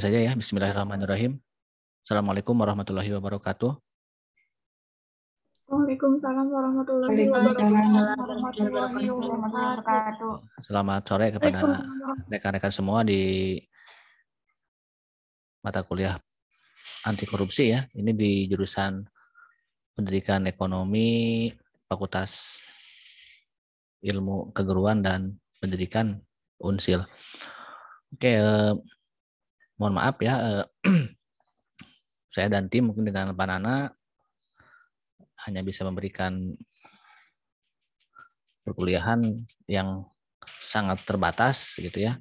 saja ya. Bismillahirrahmanirrahim. Assalamualaikum warahmatullahi wabarakatuh. Waalaikumsalam warahmatullahi wabarakatuh. Selamat sore kepada rekan-rekan semua di mata kuliah anti korupsi ya. Ini di jurusan Pendidikan Ekonomi Fakultas Ilmu Keguruan dan Pendidikan Unsil. Oke, eh, mohon maaf ya eh, saya dan tim mungkin dengan Panana hanya bisa memberikan perkuliahan yang sangat terbatas gitu ya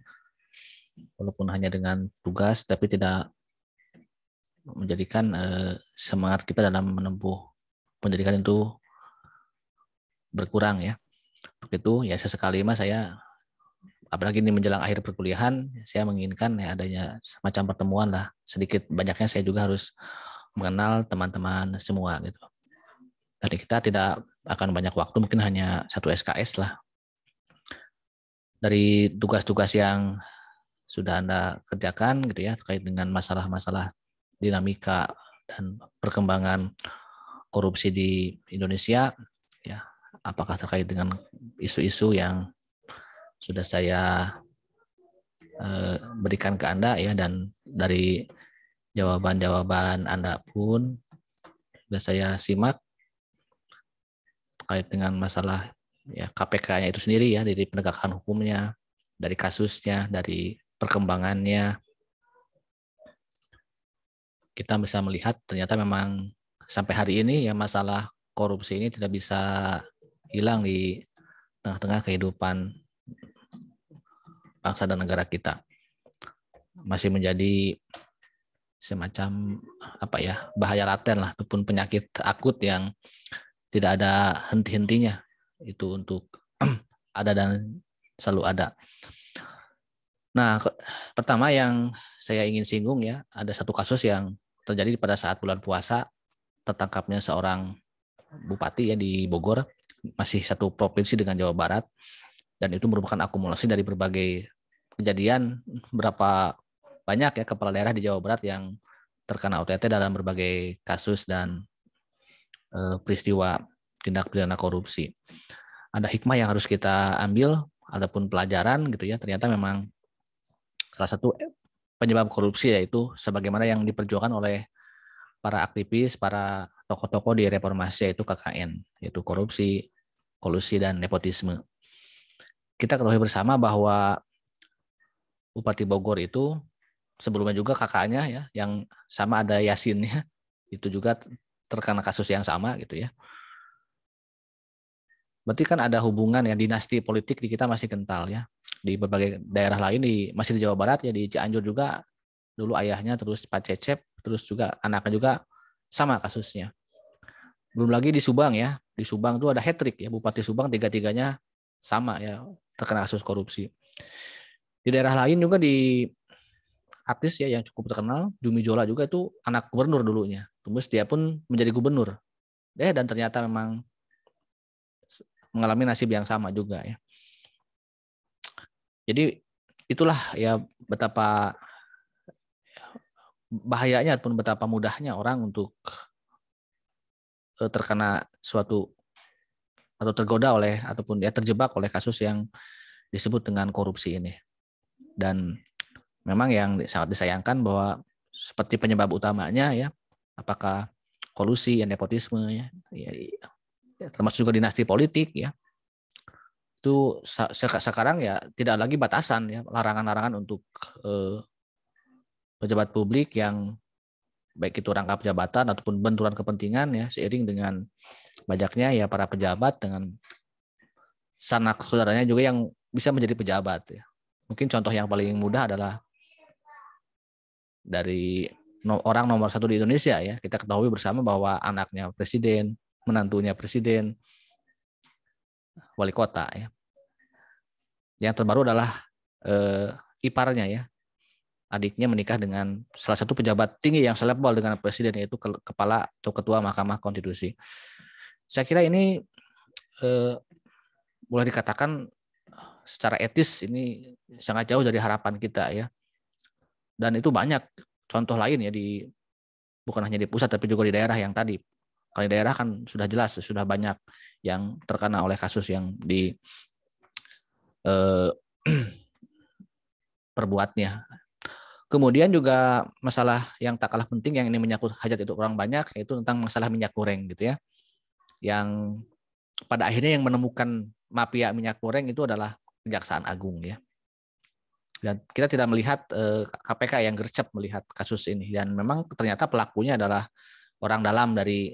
walaupun hanya dengan tugas tapi tidak menjadikan eh, semangat kita dalam menempuh pendidikan itu berkurang ya begitu ya sesekali mah saya apalagi ini menjelang akhir perkuliahan, saya menginginkan ya adanya semacam pertemuan lah. Sedikit banyaknya saya juga harus mengenal teman-teman semua gitu. Tadi kita tidak akan banyak waktu, mungkin hanya satu SKS lah. Dari tugas-tugas yang sudah Anda kerjakan gitu ya terkait dengan masalah-masalah dinamika dan perkembangan korupsi di Indonesia ya apakah terkait dengan isu-isu yang sudah saya eh, berikan ke Anda ya dan dari jawaban-jawaban Anda pun sudah saya simak terkait dengan masalah ya KPK-nya itu sendiri ya dari penegakan hukumnya, dari kasusnya, dari perkembangannya. Kita bisa melihat ternyata memang sampai hari ini ya masalah korupsi ini tidak bisa hilang di tengah-tengah kehidupan bangsa dan negara kita. Masih menjadi semacam apa ya bahaya laten lah ataupun penyakit akut yang tidak ada henti-hentinya itu untuk ada dan selalu ada. Nah, pertama yang saya ingin singgung ya, ada satu kasus yang terjadi pada saat bulan puasa tertangkapnya seorang bupati ya di Bogor, masih satu provinsi dengan Jawa Barat dan itu merupakan akumulasi dari berbagai kejadian berapa banyak ya kepala daerah di Jawa Barat yang terkena OTT dalam berbagai kasus dan e, peristiwa tindak pidana korupsi. Ada hikmah yang harus kita ambil ataupun pelajaran gitu ya. Ternyata memang salah satu penyebab korupsi yaitu sebagaimana yang diperjuangkan oleh para aktivis, para tokoh-tokoh di reformasi yaitu KKN, yaitu korupsi, kolusi dan nepotisme kita ketahui bersama bahwa Bupati Bogor itu sebelumnya juga kakaknya ya yang sama ada Yasinnya itu juga terkena kasus yang sama gitu ya. Berarti kan ada hubungan ya dinasti politik di kita masih kental ya. Di berbagai daerah lain di masih di Jawa Barat ya di Cianjur juga dulu ayahnya terus Pak Cecep terus juga anaknya juga sama kasusnya. Belum lagi di Subang ya. Di Subang itu ada hat ya Bupati Subang tiga-tiganya sama ya terkena kasus korupsi. Di daerah lain juga di artis ya yang cukup terkenal, Jumi Jola juga itu anak gubernur dulunya. Terus dia pun menjadi gubernur. Eh dan ternyata memang mengalami nasib yang sama juga ya. Jadi itulah ya betapa bahayanya ataupun betapa mudahnya orang untuk eh, terkena suatu atau tergoda oleh ataupun ya terjebak oleh kasus yang disebut dengan korupsi ini. Dan memang yang sangat disayangkan bahwa seperti penyebab utamanya ya apakah kolusi, dan nepotisme ya, ya, ya termasuk juga dinasti politik ya. Itu sekarang ya tidak lagi batasan ya larangan-larangan untuk eh, pejabat publik yang baik itu rangkap jabatan ataupun benturan kepentingan ya seiring dengan banyaknya ya para pejabat dengan sanak saudaranya juga yang bisa menjadi pejabat ya. Mungkin contoh yang paling mudah adalah dari orang nomor satu di Indonesia ya. Kita ketahui bersama bahwa anaknya presiden, menantunya presiden, wali kota ya. Yang terbaru adalah eh, iparnya ya, adiknya menikah dengan salah satu pejabat tinggi yang selebal dengan presiden yaitu kepala atau ketua Mahkamah Konstitusi. Saya kira ini eh, boleh dikatakan secara etis ini sangat jauh dari harapan kita ya. Dan itu banyak contoh lain ya di bukan hanya di pusat tapi juga di daerah yang tadi. Kalau di daerah kan sudah jelas sudah banyak yang terkena oleh kasus yang di eh, perbuatnya Kemudian juga masalah yang tak kalah penting yang ini menyangkut hajat itu orang banyak yaitu tentang masalah minyak goreng gitu ya. Yang pada akhirnya yang menemukan mafia minyak goreng itu adalah Kejaksaan Agung ya. Dan kita tidak melihat KPK eh, yang gercep melihat kasus ini dan memang ternyata pelakunya adalah orang dalam dari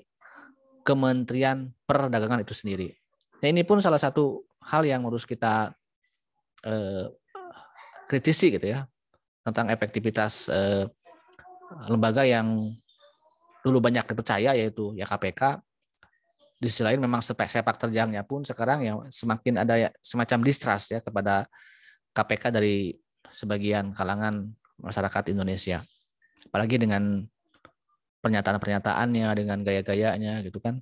Kementerian Perdagangan itu sendiri. Nah, ini pun salah satu hal yang harus kita eh, kritisi gitu ya tentang efektivitas eh, lembaga yang dulu banyak dipercaya yaitu ya KPK di sisi lain memang sepak, sepak terjangnya pun sekarang ya semakin ada ya, semacam distrust ya kepada KPK dari sebagian kalangan masyarakat Indonesia. Apalagi dengan pernyataan-pernyataannya, dengan gaya-gayanya gitu kan.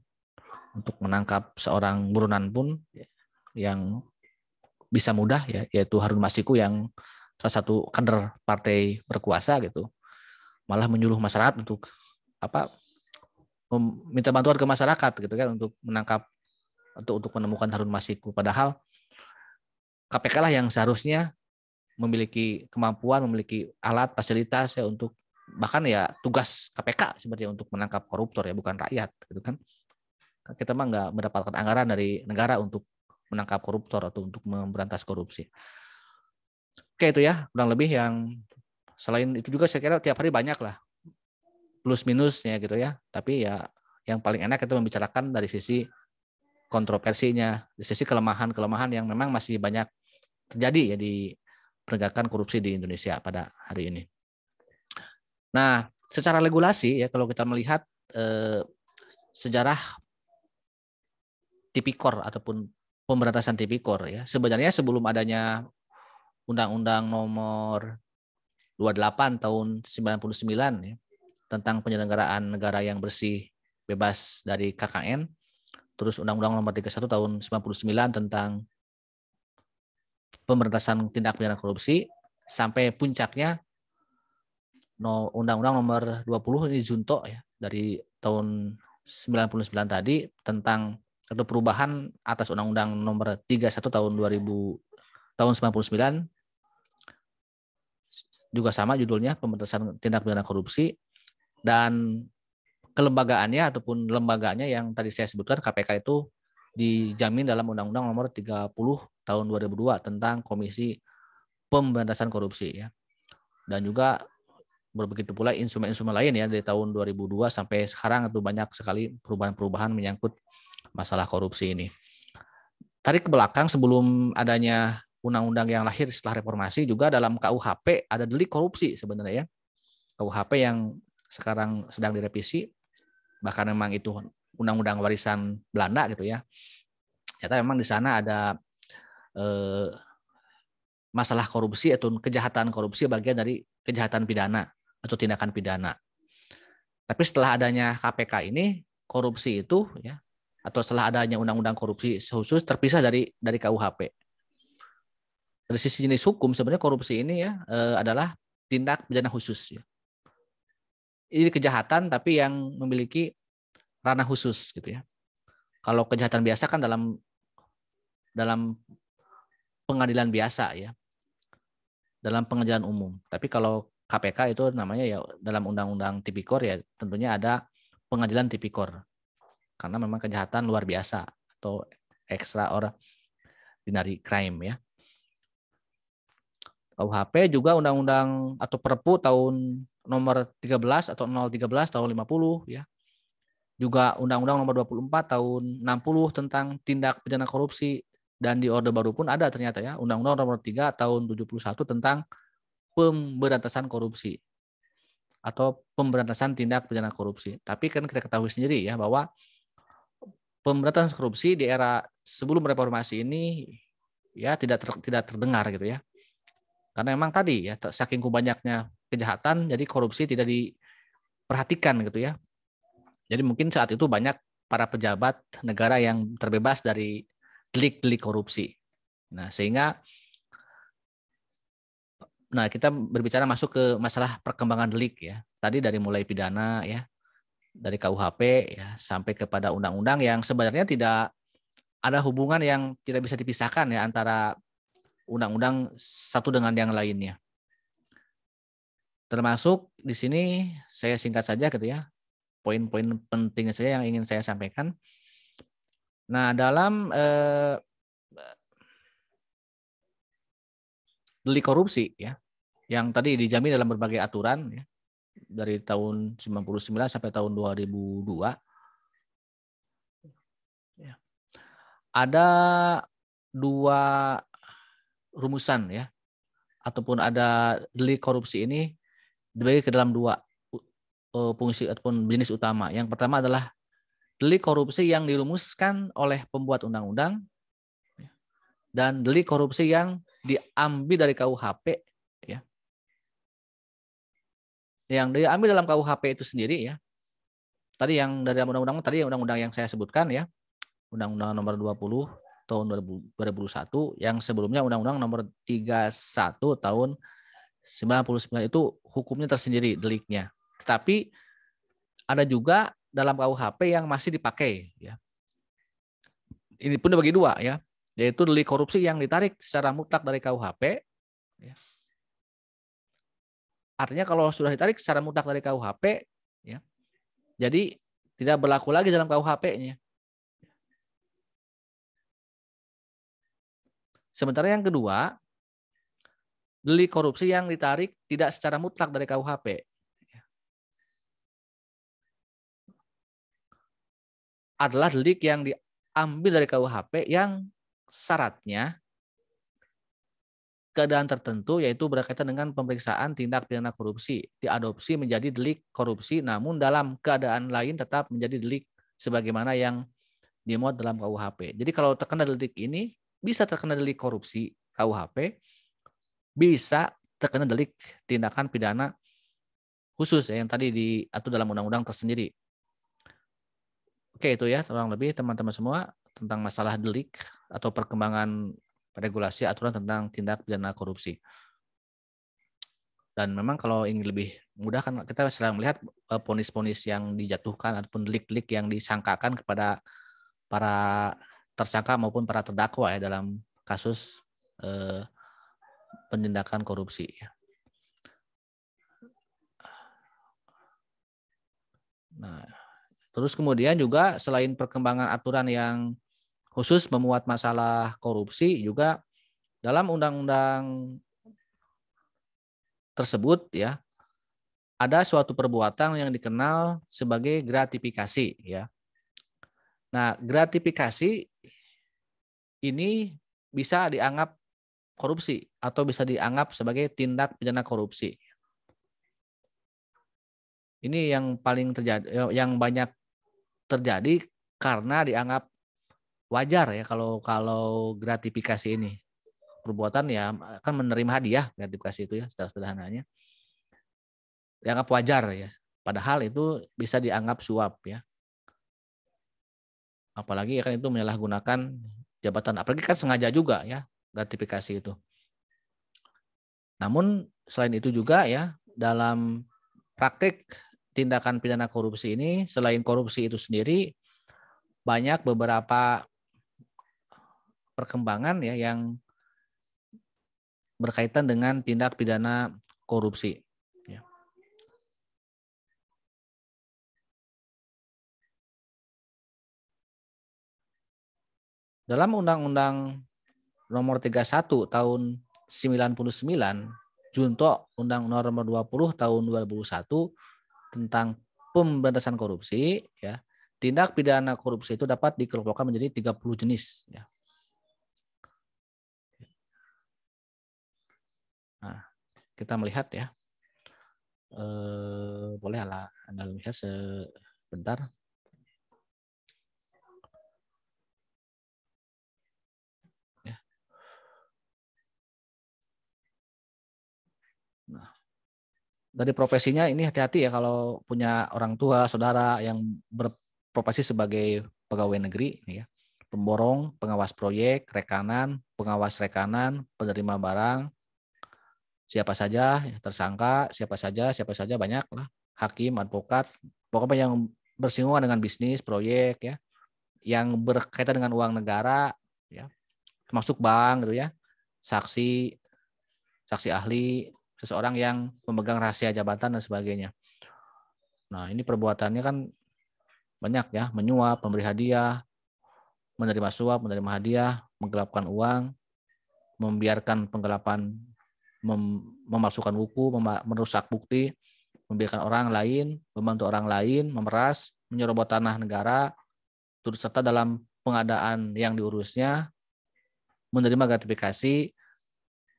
Untuk menangkap seorang burunan pun yang bisa mudah ya yaitu Harun Masiku yang salah satu kader partai berkuasa gitu malah menyuruh masyarakat untuk apa meminta bantuan ke masyarakat gitu kan untuk menangkap atau untuk menemukan Harun Masiku padahal KPK lah yang seharusnya memiliki kemampuan memiliki alat fasilitas ya untuk bahkan ya tugas KPK sebenarnya untuk menangkap koruptor ya bukan rakyat gitu kan kita mah nggak mendapatkan anggaran dari negara untuk menangkap koruptor atau untuk memberantas korupsi Oke itu ya kurang lebih yang selain itu juga saya kira tiap hari banyak lah plus minusnya gitu ya. Tapi ya yang paling enak itu membicarakan dari sisi kontroversinya, dari sisi kelemahan-kelemahan yang memang masih banyak terjadi ya di penegakan korupsi di Indonesia pada hari ini. Nah, secara regulasi ya kalau kita melihat eh, sejarah tipikor ataupun pemberantasan tipikor ya sebenarnya sebelum adanya Undang-Undang Nomor 28 tahun 99 ya, tentang penyelenggaraan negara yang bersih bebas dari KKN, terus Undang-Undang Nomor 31 tahun 99 tentang pemberantasan tindak pidana korupsi sampai puncaknya Undang-Undang Nomor 20 ini Junto ya dari tahun 99 tadi tentang atau perubahan atas Undang-Undang Nomor 31 tahun 2000 tahun 99 juga sama judulnya pemberantasan tindak pidana korupsi dan kelembagaannya ataupun lembaganya yang tadi saya sebutkan KPK itu dijamin dalam Undang-Undang Nomor 30 Tahun 2002 tentang Komisi Pemberantasan Korupsi ya. Dan juga berbegitu pula instrumen-instrumen lain ya dari tahun 2002 sampai sekarang itu banyak sekali perubahan-perubahan menyangkut masalah korupsi ini. Tarik ke belakang sebelum adanya undang-undang yang lahir setelah reformasi juga dalam KUHP ada delik korupsi sebenarnya ya. KUHP yang sekarang sedang direvisi bahkan memang itu undang-undang warisan Belanda gitu ya. Ternyata memang di sana ada eh, masalah korupsi atau kejahatan korupsi bagian dari kejahatan pidana atau tindakan pidana. Tapi setelah adanya KPK ini korupsi itu ya atau setelah adanya undang-undang korupsi khusus terpisah dari dari KUHP dari sisi jenis hukum sebenarnya korupsi ini ya e, adalah tindak pidana khusus ya. Ini kejahatan tapi yang memiliki ranah khusus gitu ya. Kalau kejahatan biasa kan dalam dalam pengadilan biasa ya. Dalam pengadilan umum. Tapi kalau KPK itu namanya ya dalam undang-undang tipikor ya tentunya ada pengadilan tipikor. Karena memang kejahatan luar biasa atau extraordinary crime ya. KUHP juga undang-undang atau Perpu tahun nomor 13 atau 013 tahun 50 ya. Juga undang-undang nomor 24 tahun 60 tentang tindak pidana korupsi dan di Orde Baru pun ada ternyata ya undang-undang nomor 3 tahun 71 tentang pemberantasan korupsi atau pemberantasan tindak pidana korupsi. Tapi kan kita ketahui sendiri ya bahwa pemberantasan korupsi di era sebelum reformasi ini ya tidak ter, tidak terdengar gitu ya karena memang tadi ya saking banyaknya kejahatan jadi korupsi tidak diperhatikan gitu ya. Jadi mungkin saat itu banyak para pejabat negara yang terbebas dari delik-delik korupsi. Nah, sehingga nah kita berbicara masuk ke masalah perkembangan delik ya. Tadi dari mulai pidana ya, dari KUHP ya sampai kepada undang-undang yang sebenarnya tidak ada hubungan yang tidak bisa dipisahkan ya antara undang-undang satu dengan yang lainnya. Termasuk di sini saya singkat saja gitu ya, poin-poin penting saya yang ingin saya sampaikan. Nah, dalam eh, delik korupsi ya, yang tadi dijamin dalam berbagai aturan ya, dari tahun 99 sampai tahun 2002 ya. ada dua rumusan ya ataupun ada delik korupsi ini dibagi ke dalam dua e, fungsi ataupun jenis utama. Yang pertama adalah delik korupsi yang dirumuskan oleh pembuat undang-undang ya. dan delik korupsi yang diambil dari KUHP ya. Yang diambil dalam KUHP itu sendiri ya. Tadi yang dari undang-undang tadi undang-undang yang saya sebutkan ya. Undang-undang nomor 20 tahun 2021 yang sebelumnya Undang-Undang nomor 31 tahun 99 itu hukumnya tersendiri deliknya. Tetapi ada juga dalam KUHP yang masih dipakai ya. Ini pun dibagi dua ya, yaitu delik korupsi yang ditarik secara mutlak dari KUHP ya. Artinya kalau sudah ditarik secara mutlak dari KUHP ya. Jadi tidak berlaku lagi dalam KUHP-nya. Sementara yang kedua, delik korupsi yang ditarik tidak secara mutlak dari KUHP. Adalah delik yang diambil dari KUHP yang syaratnya keadaan tertentu yaitu berkaitan dengan pemeriksaan tindak pidana korupsi diadopsi menjadi delik korupsi namun dalam keadaan lain tetap menjadi delik sebagaimana yang dimuat dalam KUHP. Jadi kalau terkena delik ini bisa terkena delik korupsi KUHP, bisa terkena delik tindakan pidana khusus ya, yang tadi diatur dalam undang-undang tersendiri. Oke itu ya kurang lebih teman-teman semua tentang masalah delik atau perkembangan regulasi aturan tentang tindak pidana korupsi. Dan memang kalau ingin lebih mudah kan kita sering melihat eh, ponis-ponis yang dijatuhkan ataupun delik-delik yang disangkakan kepada para tersangka maupun para terdakwa ya dalam kasus eh, penindakan korupsi. Nah, terus kemudian juga selain perkembangan aturan yang khusus memuat masalah korupsi juga dalam undang-undang tersebut ya ada suatu perbuatan yang dikenal sebagai gratifikasi ya. Nah, gratifikasi ini bisa dianggap korupsi atau bisa dianggap sebagai tindak pidana korupsi. Ini yang paling terjadi eh, yang banyak terjadi karena dianggap wajar ya kalau kalau gratifikasi ini perbuatan ya kan menerima hadiah gratifikasi itu ya secara sederhananya dianggap wajar ya padahal itu bisa dianggap suap ya apalagi ya kan itu menyalahgunakan jabatan. Apalagi kan sengaja juga ya gratifikasi itu. Namun selain itu juga ya dalam praktik tindakan pidana korupsi ini selain korupsi itu sendiri banyak beberapa perkembangan ya yang berkaitan dengan tindak pidana korupsi. Dalam Undang-Undang Nomor 31 Tahun 99, Junto Undang undang Nomor 20 Tahun 2001 tentang pemberantasan korupsi, ya tindak pidana korupsi itu dapat dikelompokkan menjadi 30 jenis. Ya. Nah, kita melihat ya. Eh, boleh Anda lihat sebentar. dari profesinya ini hati-hati ya kalau punya orang tua, saudara yang berprofesi sebagai pegawai negeri ya. Pemborong, pengawas proyek, rekanan, pengawas rekanan, penerima barang, siapa saja tersangka, siapa saja, siapa saja banyak lah. Hakim, advokat, pokoknya yang bersinggungan dengan bisnis, proyek ya, yang berkaitan dengan uang negara ya, termasuk bank gitu ya, saksi, saksi ahli, seseorang yang memegang rahasia jabatan dan sebagainya. Nah, ini perbuatannya kan banyak ya, menyuap, memberi hadiah, menerima suap, menerima hadiah, menggelapkan uang, membiarkan penggelapan, mem memalsukan buku, mem merusak bukti, membiarkan orang lain, membantu orang lain, memeras, menyerobot tanah negara, turut serta dalam pengadaan yang diurusnya, menerima gratifikasi,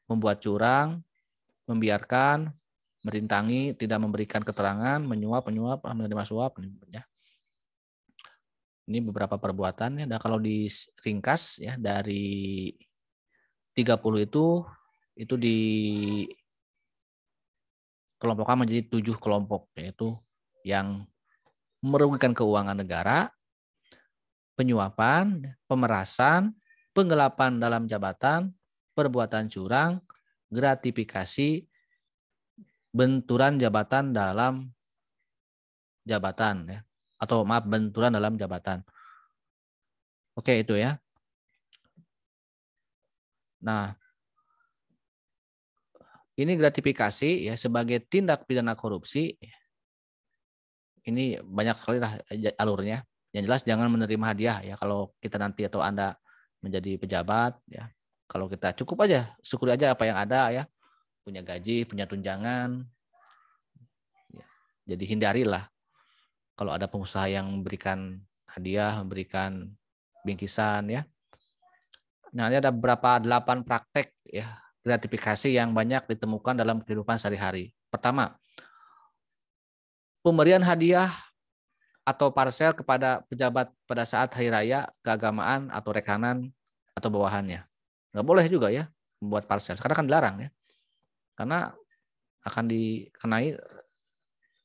membuat curang, membiarkan, merintangi, tidak memberikan keterangan, menyuap, menyuap, ah, menerima suap. Ya. Ini beberapa perbuatannya. Nah, kalau diringkas ya dari 30 itu itu di kelompokkan menjadi tujuh kelompok yaitu yang merugikan keuangan negara, penyuapan, pemerasan, penggelapan dalam jabatan, perbuatan curang, gratifikasi benturan jabatan dalam jabatan ya atau maaf benturan dalam jabatan. Oke itu ya. Nah, ini gratifikasi ya sebagai tindak pidana korupsi. Ini banyak sekali lah alurnya. Yang jelas jangan menerima hadiah ya kalau kita nanti atau Anda menjadi pejabat ya. Kalau kita cukup aja, syukuri aja apa yang ada ya. Punya gaji, punya tunjangan. Ya, jadi hindarilah kalau ada pengusaha yang memberikan hadiah, memberikan bingkisan ya. Nah, ini ada berapa delapan praktek ya gratifikasi yang banyak ditemukan dalam kehidupan sehari-hari. Pertama, pemberian hadiah atau parsel kepada pejabat pada saat hari raya, keagamaan atau rekanan atau bawahannya. Nggak boleh juga ya membuat parsial. karena kan dilarang ya. Karena akan dikenai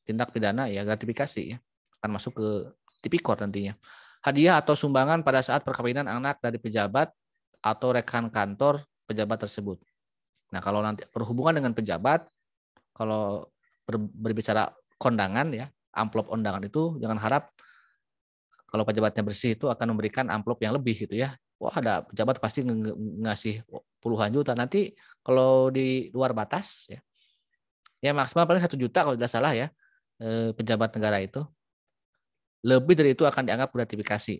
tindak pidana ya gratifikasi ya. Akan masuk ke tipikor nantinya. Hadiah atau sumbangan pada saat perkawinan anak dari pejabat atau rekan kantor pejabat tersebut. Nah, kalau nanti berhubungan dengan pejabat, kalau ber, berbicara kondangan ya, amplop undangan itu jangan harap kalau pejabatnya bersih itu akan memberikan amplop yang lebih gitu ya wah ada pejabat pasti ng ngasih puluhan juta. Nanti kalau di luar batas ya, ya maksimal paling satu juta kalau tidak salah ya eh, pejabat negara itu. Lebih dari itu akan dianggap gratifikasi.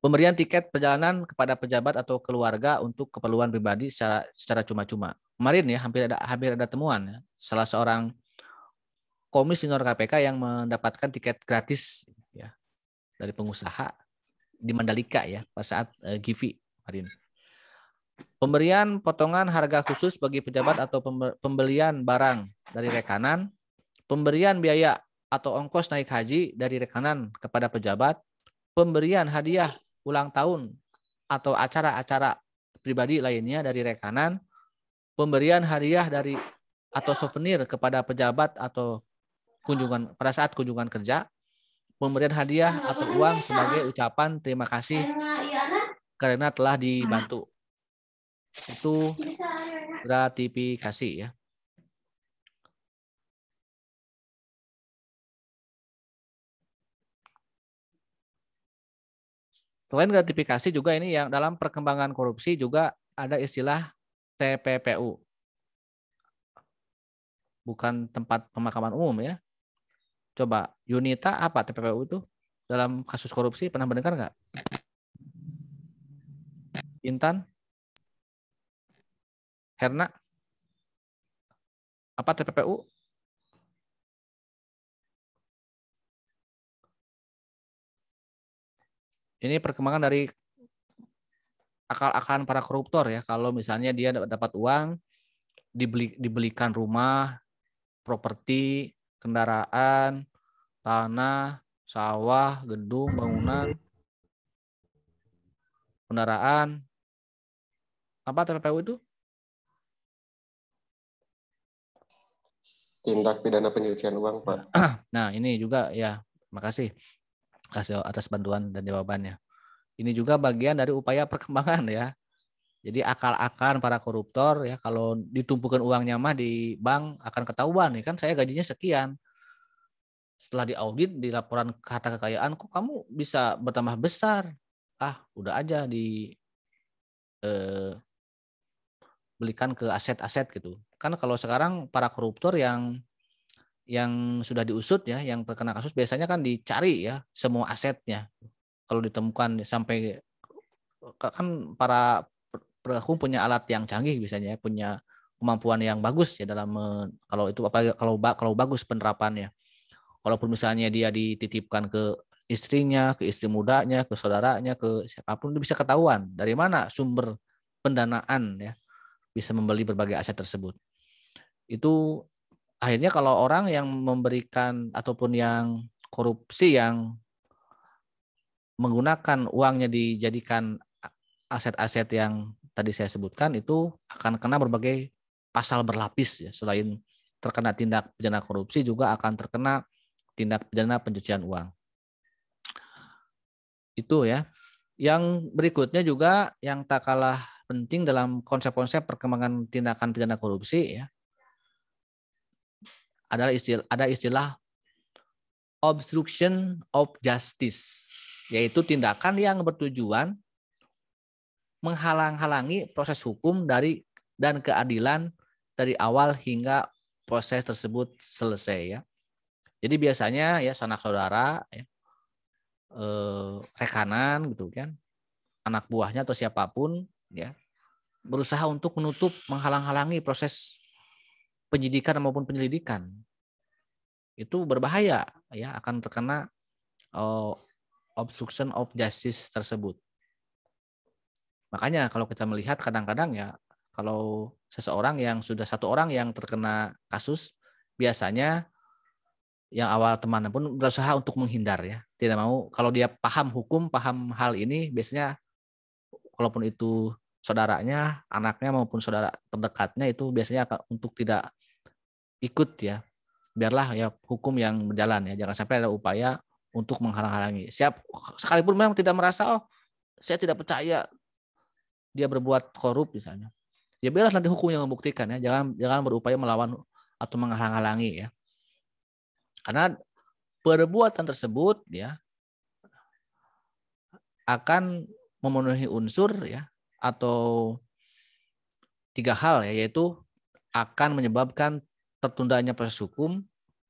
Pemberian tiket perjalanan kepada pejabat atau keluarga untuk keperluan pribadi secara secara cuma-cuma. Kemarin ya hampir ada hampir ada temuan ya. salah seorang komisioner KPK yang mendapatkan tiket gratis ya dari pengusaha di Mandalika ya pada saat uh, eh, Givi kemarin. Pemberian potongan harga khusus bagi pejabat atau pembelian barang dari rekanan, pemberian biaya atau ongkos naik haji dari rekanan kepada pejabat, pemberian hadiah ulang tahun atau acara-acara pribadi lainnya dari rekanan, pemberian hadiah dari atau souvenir kepada pejabat atau kunjungan pada saat kunjungan kerja, Pemberian hadiah atau uang sebagai ucapan terima kasih karena telah dibantu. Itu gratifikasi ya. Selain gratifikasi juga ini yang dalam perkembangan korupsi juga ada istilah TPPU. Bukan tempat pemakaman umum ya. Coba Yunita apa TPPU itu dalam kasus korupsi pernah mendengar nggak? Intan? Herna? Apa TPPU? Ini perkembangan dari akal-akalan para koruptor ya. Kalau misalnya dia dapat uang, dibeli, dibelikan rumah, properti, kendaraan, tanah, sawah, gedung, bangunan, kendaraan. Apa TPPU itu? Tindak pidana pencucian uang, Pak. Nah, ini juga ya, makasih kasih atas bantuan dan jawabannya. Ini juga bagian dari upaya perkembangan ya. Jadi akal akan para koruptor ya kalau ditumpukan uangnya mah di bank akan ketahuan ya kan saya gajinya sekian setelah diaudit di laporan harta kekayaan kok kamu bisa bertambah besar ah udah aja di eh, belikan ke aset-aset gitu kan kalau sekarang para koruptor yang yang sudah diusut ya yang terkena kasus biasanya kan dicari ya semua asetnya kalau ditemukan sampai kan para perakum punya alat yang canggih biasanya ya, punya kemampuan yang bagus ya dalam kalau itu apa kalau kalau bagus penerapannya Walaupun misalnya dia dititipkan ke istrinya, ke istri mudanya, ke saudaranya, ke siapapun itu bisa ketahuan dari mana sumber pendanaan ya bisa membeli berbagai aset tersebut. Itu akhirnya kalau orang yang memberikan ataupun yang korupsi yang menggunakan uangnya dijadikan aset-aset yang tadi saya sebutkan itu akan kena berbagai pasal berlapis ya selain terkena tindak pidana korupsi juga akan terkena tindak pidana pencucian uang. Itu ya. Yang berikutnya juga yang tak kalah penting dalam konsep-konsep perkembangan tindakan pidana korupsi ya adalah istilah ada istilah obstruction of justice yaitu tindakan yang bertujuan menghalang-halangi proses hukum dari dan keadilan dari awal hingga proses tersebut selesai ya. Jadi biasanya ya sanak saudara, ya, eh, rekanan gitu kan, anak buahnya atau siapapun ya berusaha untuk menutup, menghalang-halangi proses penyidikan maupun penyelidikan itu berbahaya ya akan terkena oh, obstruction of justice tersebut. Makanya kalau kita melihat kadang-kadang ya kalau seseorang yang sudah satu orang yang terkena kasus biasanya yang awal teman pun berusaha untuk menghindar ya tidak mau kalau dia paham hukum paham hal ini biasanya kalaupun itu saudaranya anaknya maupun saudara terdekatnya itu biasanya untuk tidak ikut ya biarlah ya hukum yang berjalan ya jangan sampai ada upaya untuk menghalang-halangi siap sekalipun memang tidak merasa oh saya tidak percaya dia berbuat korup misalnya ya biarlah nanti hukum yang membuktikan ya jangan jangan berupaya melawan atau menghalang-halangi ya karena perbuatan tersebut ya akan memenuhi unsur ya atau tiga hal ya yaitu akan menyebabkan tertundanya proses hukum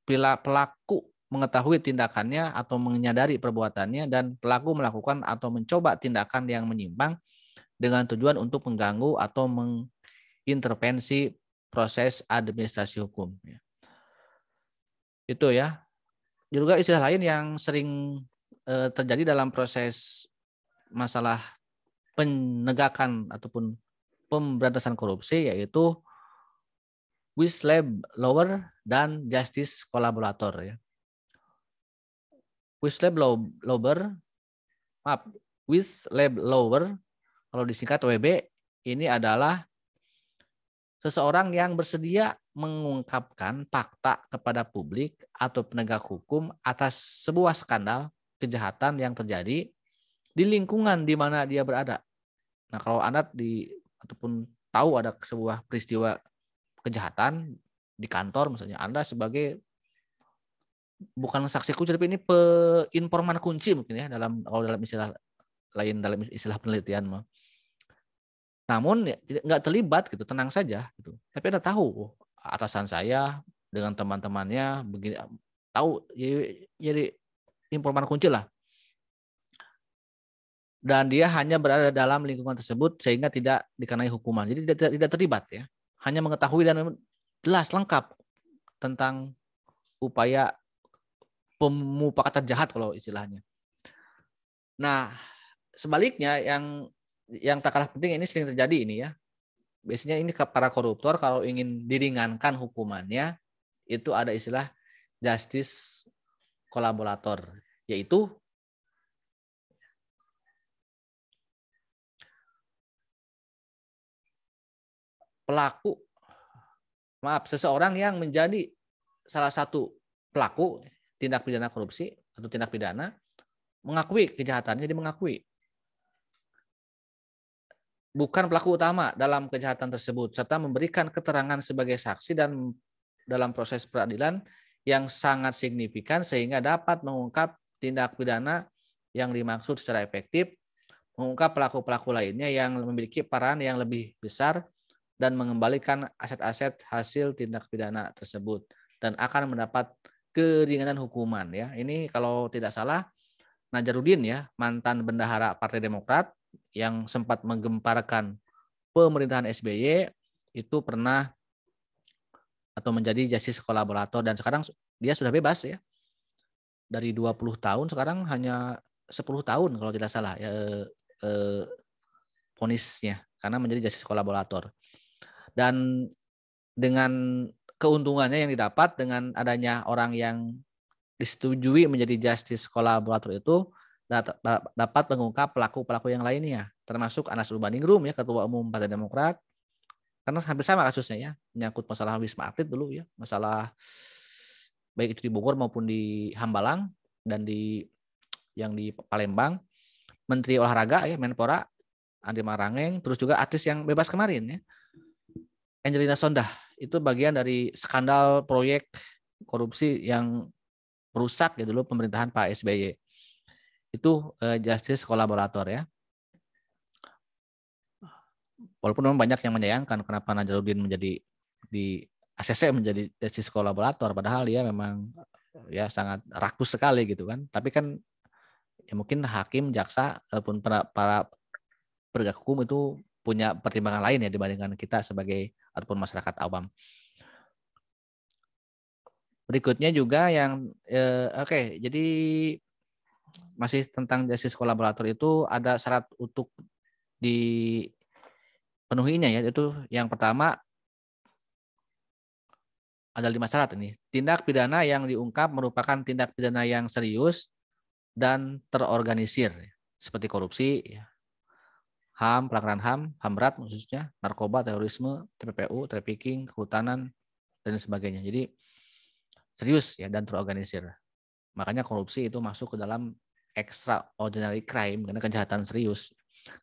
bila pelaku mengetahui tindakannya atau menyadari perbuatannya dan pelaku melakukan atau mencoba tindakan yang menyimpang dengan tujuan untuk mengganggu atau mengintervensi proses administrasi hukum. Ya. Itu ya. Juga istilah lain yang sering uh, terjadi dalam proses masalah penegakan ataupun pemberantasan korupsi yaitu whistleblower dan justice kolaborator ya. Whistleblower maaf, whistleblower kalau disingkat WB ini adalah seseorang yang bersedia mengungkapkan fakta kepada publik atau penegak hukum atas sebuah skandal kejahatan yang terjadi di lingkungan di mana dia berada. Nah, kalau Anda di ataupun tahu ada sebuah peristiwa kejahatan di kantor misalnya, Anda sebagai bukan saksi kunci tapi ini pe, informan kunci mungkin ya dalam kalau dalam istilah lain dalam istilah penelitian mah namun ya, nggak terlibat gitu tenang saja gitu tapi anda tahu atasan saya dengan teman-temannya begini tahu jadi, ya, ya, informan kunci lah dan dia hanya berada dalam lingkungan tersebut sehingga tidak dikenai hukuman jadi tidak, tidak, terlibat ya hanya mengetahui dan jelas lengkap tentang upaya pemufakatan jahat kalau istilahnya nah sebaliknya yang yang tak kalah penting ini sering terjadi ini ya biasanya ini ke para koruptor kalau ingin diringankan hukumannya itu ada istilah justice kolaborator yaitu pelaku maaf seseorang yang menjadi salah satu pelaku tindak pidana korupsi atau tindak pidana mengakui kejahatannya jadi mengakui bukan pelaku utama dalam kejahatan tersebut serta memberikan keterangan sebagai saksi dan dalam proses peradilan yang sangat signifikan sehingga dapat mengungkap tindak pidana yang dimaksud secara efektif, mengungkap pelaku-pelaku lainnya yang memiliki peran yang lebih besar dan mengembalikan aset-aset hasil tindak pidana tersebut dan akan mendapat keringanan hukuman ya. Ini kalau tidak salah Najarudin ya, mantan bendahara Partai Demokrat yang sempat menggemparkan pemerintahan SBY itu pernah atau menjadi justice kolaborator dan sekarang dia sudah bebas ya. Dari 20 tahun sekarang hanya 10 tahun kalau tidak salah ya eh, eh, ponisnya karena menjadi justice kolaborator. Dan dengan keuntungannya yang didapat dengan adanya orang yang disetujui menjadi justice kolaborator itu dapat mengungkap pelaku-pelaku yang lainnya, termasuk Anas Urbaningrum ya Ketua Umum Partai Demokrat. Karena hampir sama kasusnya ya, menyangkut masalah Wisma Atlet dulu ya, masalah baik itu di Bogor maupun di Hambalang dan di yang di Palembang. Menteri Olahraga ya Menpora Andi Marangeng, terus juga artis yang bebas kemarin ya. Angelina Sondah itu bagian dari skandal proyek korupsi yang merusak ya dulu pemerintahan Pak SBY itu eh, justice kolaborator ya. Walaupun memang banyak yang menyayangkan kenapa Najarudin menjadi di ACC menjadi justice kolaborator padahal dia memang eh, ya sangat rakus sekali gitu kan. Tapi kan ya mungkin hakim, jaksa ataupun para, para penegak hukum itu punya pertimbangan lain ya dibandingkan kita sebagai ataupun masyarakat awam. Berikutnya juga yang eh, oke, okay, jadi masih tentang justice kolaborator itu ada syarat untuk dipenuhinya ya itu yang pertama ada lima syarat ini tindak pidana yang diungkap merupakan tindak pidana yang serius dan terorganisir seperti korupsi ya. HAM, pelanggaran HAM, HAM berat khususnya, narkoba, terorisme, TPPU, trafficking, kehutanan, dan sebagainya. Jadi serius ya dan terorganisir. Makanya korupsi itu masuk ke dalam extraordinary crime karena kejahatan serius.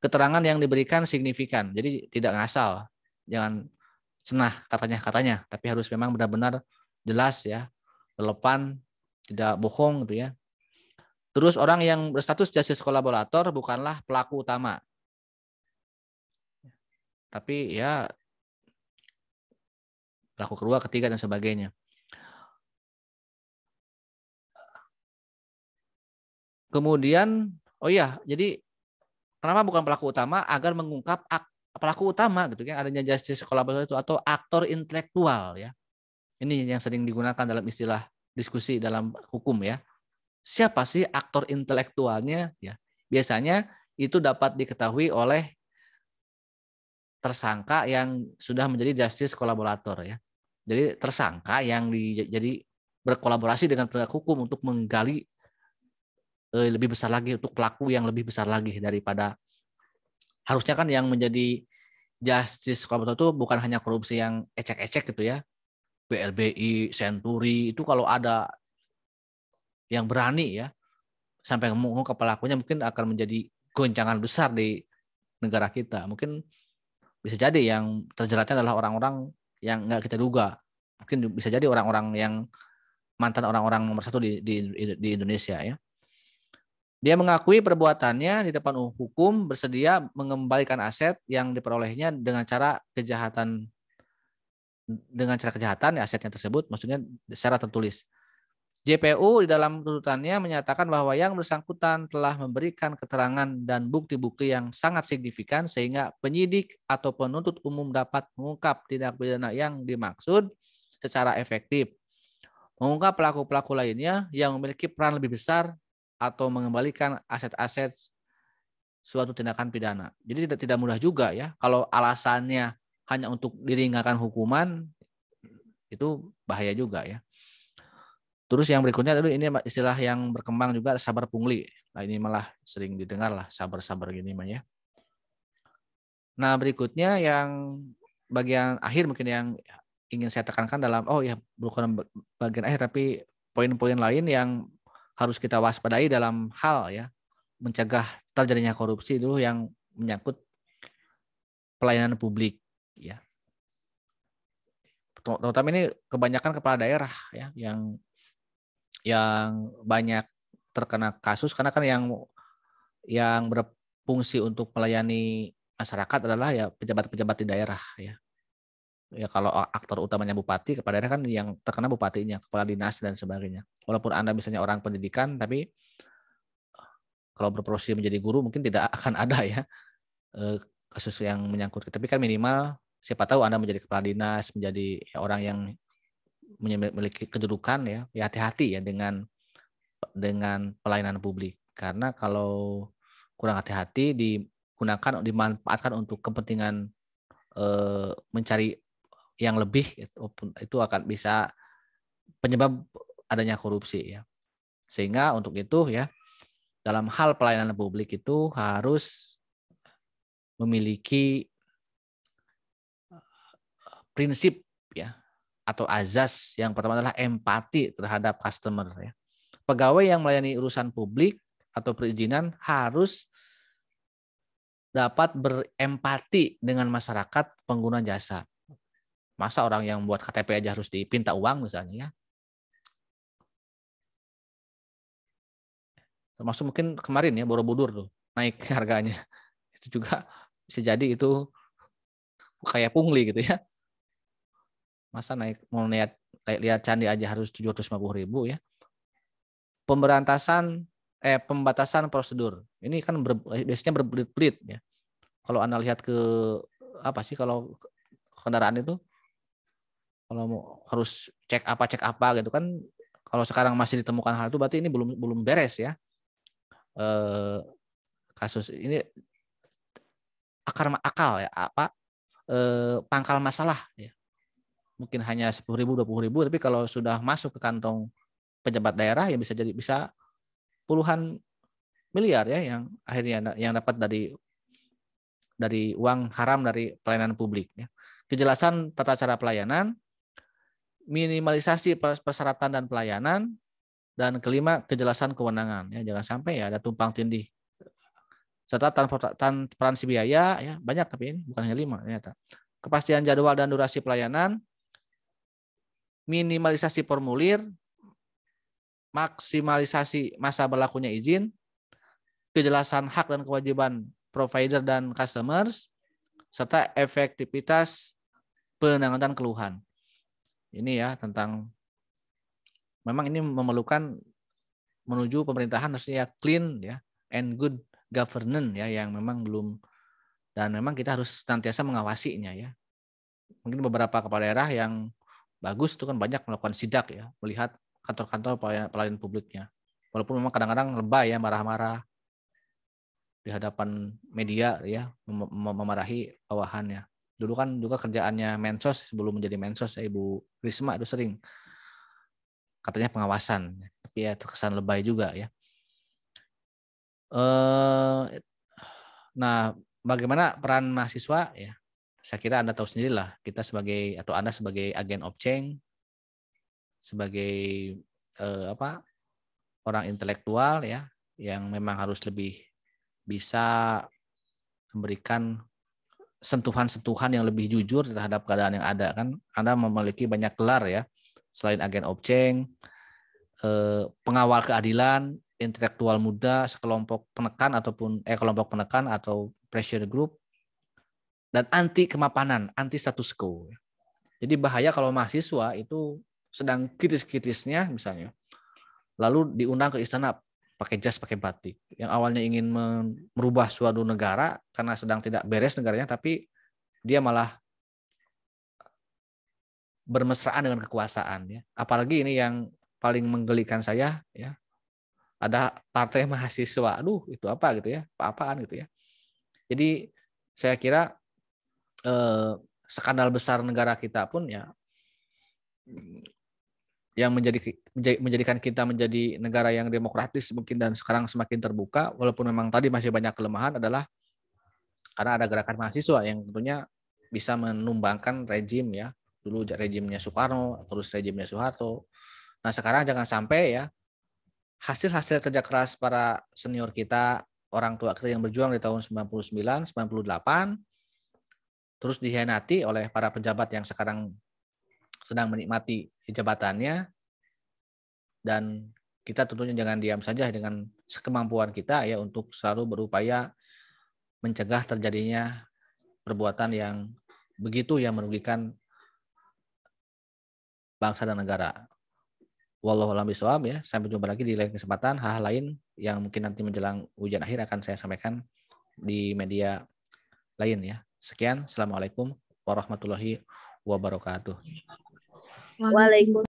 Keterangan yang diberikan signifikan, jadi tidak ngasal, jangan senah katanya katanya, tapi harus memang benar-benar jelas ya, relevan, tidak bohong gitu ya. Terus orang yang berstatus justice kolaborator bukanlah pelaku utama. Tapi ya pelaku kedua, ketiga dan sebagainya. Kemudian, oh iya, jadi kenapa bukan pelaku utama agar mengungkap pelaku utama gitu kan adanya justice kolaborator itu atau aktor intelektual ya. Ini yang sering digunakan dalam istilah diskusi dalam hukum ya. Siapa sih aktor intelektualnya ya? Biasanya itu dapat diketahui oleh tersangka yang sudah menjadi justice kolaborator ya. Jadi tersangka yang di, jadi berkolaborasi dengan penegak hukum untuk menggali eh, lebih besar lagi untuk pelaku yang lebih besar lagi daripada harusnya kan yang menjadi justice kolaborator itu bukan hanya korupsi yang ecek-ecek gitu ya. BLBI, Senturi itu kalau ada yang berani ya sampai ngomong ke pelakunya mungkin akan menjadi goncangan besar di negara kita. Mungkin bisa jadi yang terjeratnya adalah orang-orang yang nggak kita duga. Mungkin bisa jadi orang-orang yang mantan orang-orang nomor satu di, di, di Indonesia ya. Dia mengakui perbuatannya di depan hukum, bersedia mengembalikan aset yang diperolehnya dengan cara kejahatan dengan cara kejahatan ya asetnya tersebut maksudnya secara tertulis. JPU di dalam tuntutannya menyatakan bahwa yang bersangkutan telah memberikan keterangan dan bukti-bukti yang sangat signifikan sehingga penyidik atau penuntut umum dapat mengungkap tindak pidana yang dimaksud secara efektif. Mengungkap pelaku-pelaku lainnya yang memiliki peran lebih besar atau mengembalikan aset-aset suatu tindakan pidana. Jadi tidak tidak mudah juga ya kalau alasannya hanya untuk diringankan hukuman itu bahaya juga ya. Terus yang berikutnya dulu ini istilah yang berkembang juga sabar pungli. Nah, ini malah sering didengar lah sabar-sabar gini mah ya. Nah, berikutnya yang bagian akhir mungkin yang ingin saya tekankan dalam oh ya bukan bagian akhir tapi poin-poin lain yang harus kita waspadai dalam hal ya mencegah terjadinya korupsi dulu yang menyangkut pelayanan publik ya terutama ini kebanyakan kepala daerah ya yang yang banyak terkena kasus karena kan yang yang berfungsi untuk melayani masyarakat adalah ya pejabat-pejabat di daerah ya ya kalau aktor utamanya bupati kepadanya kan yang terkena bupatinya kepala dinas dan sebagainya walaupun anda misalnya orang pendidikan tapi eh, kalau berprofesi menjadi guru mungkin tidak akan ada ya eh, kasus yang menyangkut tapi kan minimal siapa tahu anda menjadi kepala dinas menjadi orang yang memiliki kedudukan ya ya hati-hati ya dengan dengan pelayanan publik karena kalau kurang hati-hati digunakan dimanfaatkan untuk kepentingan eh, mencari yang lebih gitu, itu akan bisa penyebab adanya korupsi ya. Sehingga untuk itu ya dalam hal pelayanan publik itu harus memiliki eh, prinsip ya atau azas yang pertama adalah empati terhadap customer ya. Pegawai yang melayani urusan publik atau perizinan harus dapat berempati dengan masyarakat pengguna jasa. Masa orang yang buat KTP aja harus dipinta uang misalnya ya. Termasuk mungkin kemarin ya Borobudur tuh naik harganya. Itu juga bisa jadi itu kayak pungli gitu ya. Masa naik mau lihat lihat candi aja harus 750 ribu ya. Pemberantasan eh pembatasan prosedur. Ini kan ber, biasanya berbelit-belit ya. Kalau Anda lihat ke apa sih kalau kendaraan itu kalau mau harus cek apa cek apa gitu kan kalau sekarang masih ditemukan hal itu berarti ini belum belum beres ya eh, kasus ini akar akal ya apa eh, pangkal masalah ya mungkin hanya sepuluh ribu dua puluh ribu tapi kalau sudah masuk ke kantong pejabat daerah ya bisa jadi bisa puluhan miliar ya yang akhirnya yang dapat dari dari uang haram dari pelayanan publik ya kejelasan tata cara pelayanan minimalisasi persyaratan dan pelayanan, dan kelima kejelasan kewenangan. Ya, jangan sampai ya ada tumpang tindih. Serta transparansi biaya, ya banyak tapi ini bukan hanya lima ternyata. Kepastian jadwal dan durasi pelayanan, minimalisasi formulir, maksimalisasi masa berlakunya izin, kejelasan hak dan kewajiban provider dan customers, serta efektivitas penanganan keluhan ini ya tentang memang ini memerlukan menuju pemerintahan harusnya clean ya and good governance ya yang memang belum dan memang kita harus senantiasa mengawasinya ya. Mungkin beberapa kepala daerah yang bagus itu kan banyak melakukan sidak ya, melihat kantor-kantor pelayanan publiknya. Walaupun memang kadang-kadang lebay ya marah-marah di hadapan media ya memarahi bawahannya dulu kan juga kerjaannya Mensos sebelum menjadi Mensos ya Ibu Risma itu sering katanya pengawasan tapi ya terkesan lebay juga ya eh nah bagaimana peran mahasiswa ya saya kira anda tahu sendiri lah kita sebagai atau anda sebagai agen obceng sebagai eh, apa orang intelektual ya yang memang harus lebih bisa memberikan sentuhan-sentuhan yang lebih jujur terhadap keadaan yang ada kan Anda memiliki banyak gelar ya selain agen obceng eh, pengawal keadilan intelektual muda sekelompok penekan ataupun eh kelompok penekan atau pressure group dan anti kemapanan anti status quo ya. jadi bahaya kalau mahasiswa itu sedang kritis-kritisnya misalnya lalu diundang ke istana pakai jas pakai batik yang awalnya ingin merubah suatu negara karena sedang tidak beres negaranya tapi dia malah bermesraan dengan kekuasaan ya apalagi ini yang paling menggelikan saya ya ada partai mahasiswa aduh itu apa gitu ya apa-apaan gitu ya jadi saya kira eh, skandal besar negara kita pun ya yang menjadi, menjadikan kita menjadi negara yang demokratis mungkin dan sekarang semakin terbuka walaupun memang tadi masih banyak kelemahan adalah karena ada gerakan mahasiswa yang tentunya bisa menumbangkan rejim ya dulu rejimnya Soekarno terus rejimnya Soeharto nah sekarang jangan sampai ya hasil-hasil kerja keras para senior kita orang tua kita yang berjuang di tahun 99 98 terus dihianati oleh para pejabat yang sekarang sedang menikmati jabatannya dan kita tentunya jangan diam saja dengan sekemampuan kita ya untuk selalu berupaya mencegah terjadinya perbuatan yang begitu yang merugikan bangsa dan negara. Wallahu a'lam bisawab ya. Sampai jumpa lagi di lain kesempatan hal, hal lain yang mungkin nanti menjelang ujian akhir akan saya sampaikan di media lain ya. Sekian, assalamualaikum warahmatullahi wabarakatuh. Waalaikumsalam.